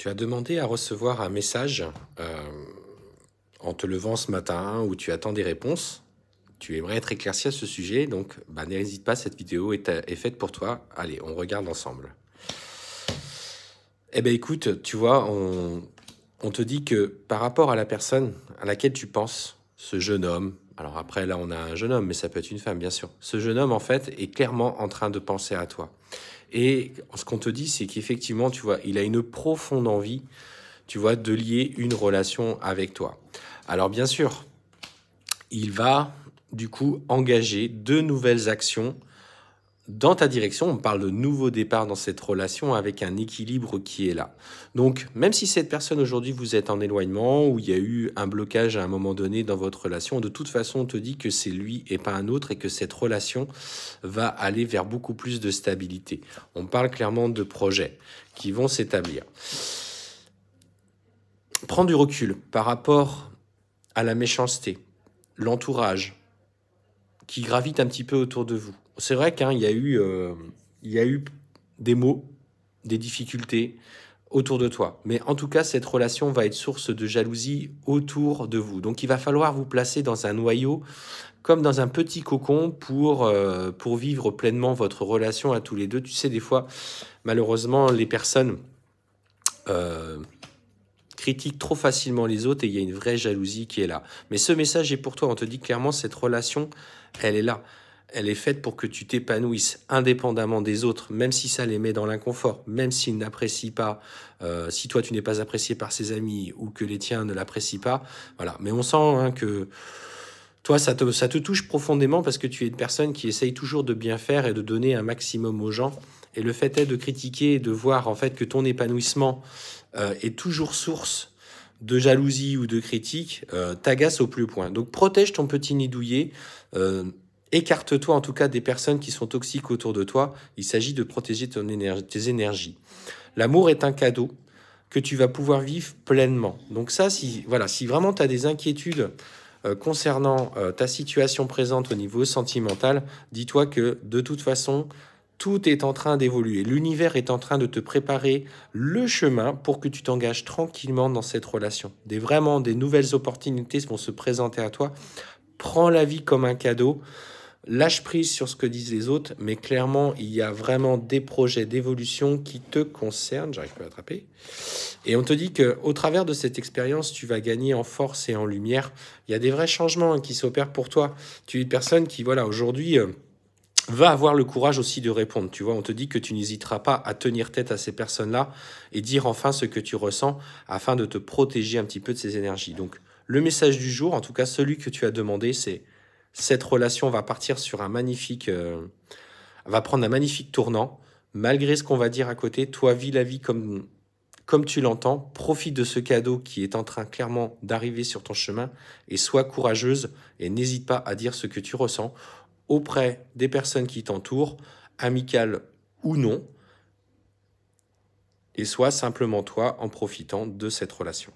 Tu as demandé à recevoir un message euh, en te levant ce matin ou tu attends des réponses. Tu aimerais être éclairci à ce sujet, donc bah, n'hésite pas, cette vidéo est, est, faite pour toi. Allez, on regarde ensemble. Eh bien écoute, tu vois, on, on te dit que par rapport à la personne à laquelle tu penses, ce jeune homme, alors après, là, on a un jeune homme, mais ça peut être une femme, bien sûr. Ce jeune homme, en fait, est clairement en train de penser à toi. Et ce qu'on te dit, c'est qu'effectivement, tu vois, il a une profonde envie, tu vois, de lier une relation avec toi. Alors bien sûr, il va, du coup, engager deux nouvelles actions dans ta direction, on parle de nouveau départ dans cette relation avec un équilibre qui est là. Donc, même si cette personne aujourd'hui vous êtes en éloignement ou il y a eu un blocage à un moment donné dans votre relation, de toute façon, on te dit que c'est lui et pas un autre et que cette relation va aller vers beaucoup plus de stabilité. On parle clairement de projets qui vont s'établir. Prends du recul par rapport à la méchanceté, l'entourage qui gravite un petit peu autour de vous c'est vrai qu'il y, a eu, euh, eu des mots, des difficultés autour de toi. Mais en tout cas, cette relation va être source de jalousie autour de vous. Donc il va falloir vous placer dans un noyau comme dans un petit cocon pour, euh, vivre pleinement votre relation à tous les deux. Tu sais, des fois, malheureusement, les personnes euh, critiquent trop facilement les autres et il y a une vraie jalousie qui est là. Mais ce message est pour toi. On te dit clairement, cette relation, elle est là elle est faite pour que tu t'épanouisses indépendamment des autres, même si ça les met dans l'inconfort, même s'ils n'apprécient pas, euh, si toi tu n'es pas apprécié par ses amis ou que les tiens ne l'apprécient pas. Voilà. Mais on sent hein, que toi, ça te, ça te touche profondément parce que tu es une personne qui essaye toujours de bien faire et de donner un maximum aux gens. Et le fait est de critiquer et de voir en fait que ton épanouissement euh, est toujours source de jalousie ou de critique, euh, t'agace au plus point. Donc protège ton petit nid douillet. Écarte-toi en tout cas des personnes qui sont toxiques autour de toi. Il s'agit de protéger tes énergies. L'amour est un cadeau que tu vas pouvoir vivre pleinement. Donc ça, si, voilà, si vraiment tu as des inquiétudes euh, concernant euh, ta situation présente au niveau sentimental, dis-toi que de toute façon, tout est en train d'évoluer. L'univers est en train de te préparer le chemin pour que tu t'engages tranquillement dans cette relation. Des, vraiment, des nouvelles opportunités vont se présenter à toi. Prends la vie comme un cadeau lâche prise sur ce que disent les autres, mais clairement, il y a vraiment des projets d'évolution qui te concernent. J'arrive pas à attraper. Et on te dit que, au travers de cette expérience, tu vas gagner en force et en lumière. Il y a des vrais changements hein, qui s'opèrent pour toi. Tu es une personne qui, voilà, aujourd'hui. Euh, va avoir le courage aussi de répondre. Tu vois, on te dit que tu n'hésiteras pas à tenir tête à ces personnes-là et dire enfin ce que tu ressens afin de te protéger un petit peu de ces énergies. Donc, le message du jour, en tout cas celui que tu as demandé, c'est cette relation va partir sur un magnifique, euh, va prendre un magnifique tournant. Malgré ce qu'on va dire à côté, toi vis la vie comme comme tu l'entends, profite de ce cadeau qui est en train clairement d'arriver sur ton chemin et sois courageuse et n'hésite pas à dire ce que tu ressens auprès des personnes qui t'entourent, amicales ou non, et sois simplement toi en profitant de cette relation.